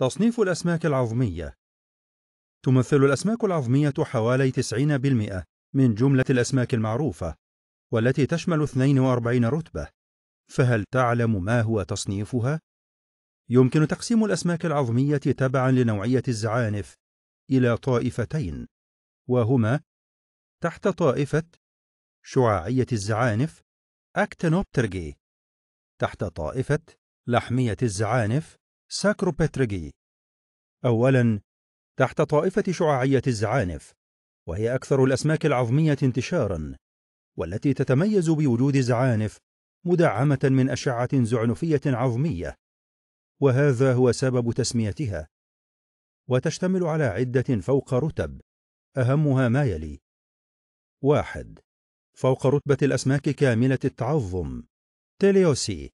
تصنيف الأسماك العظمية تمثل الأسماك العظمية حوالي 90% من جملة الأسماك المعروفة والتي تشمل 42 رتبة فهل تعلم ما هو تصنيفها؟ يمكن تقسيم الأسماك العظمية تبعا لنوعية الزعانف إلى طائفتين وهما تحت طائفة شعاعية الزعانف أكتنوبترجي تحت طائفة لحمية الزعانف ساكروبترجي أولا تحت طائفة شعاعية الزعانف وهي أكثر الأسماك العظمية انتشارا والتي تتميز بوجود زعانف مدعمة من أشعة زعنفية عظمية وهذا هو سبب تسميتها وتشتمل على عدة فوق رتب أهمها ما يلي واحد فوق رتبة الأسماك كاملة التعظم تيليوسي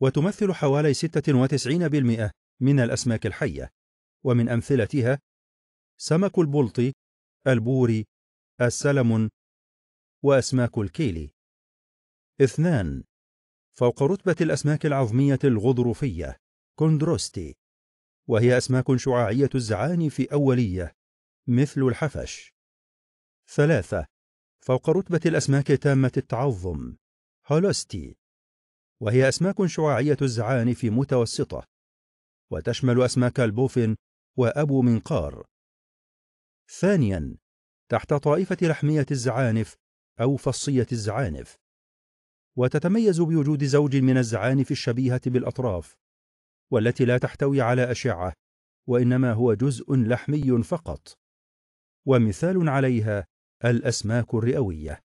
وتمثل حوالي 96% من الأسماك الحية ومن أمثلتها سمك البلطي البوري السلمون وأسماك الكيلي اثنان فوق رتبة الأسماك العظمية الغضروفية كوندروستي وهي أسماك شعاعية الزعانف أولية مثل الحفش ثلاثة فوق رتبة الأسماك تامة التعظم هولوستي وهي أسماك شعاعية الزعانف متوسطة وتشمل أسماك البوفن وأبو منقار ثانيا تحت طائفة لحمية الزعانف أو فصية الزعانف وتتميز بوجود زوج من الزعانف الشبيهة بالأطراف والتي لا تحتوي على أشعة وإنما هو جزء لحمي فقط ومثال عليها الأسماك الرئوية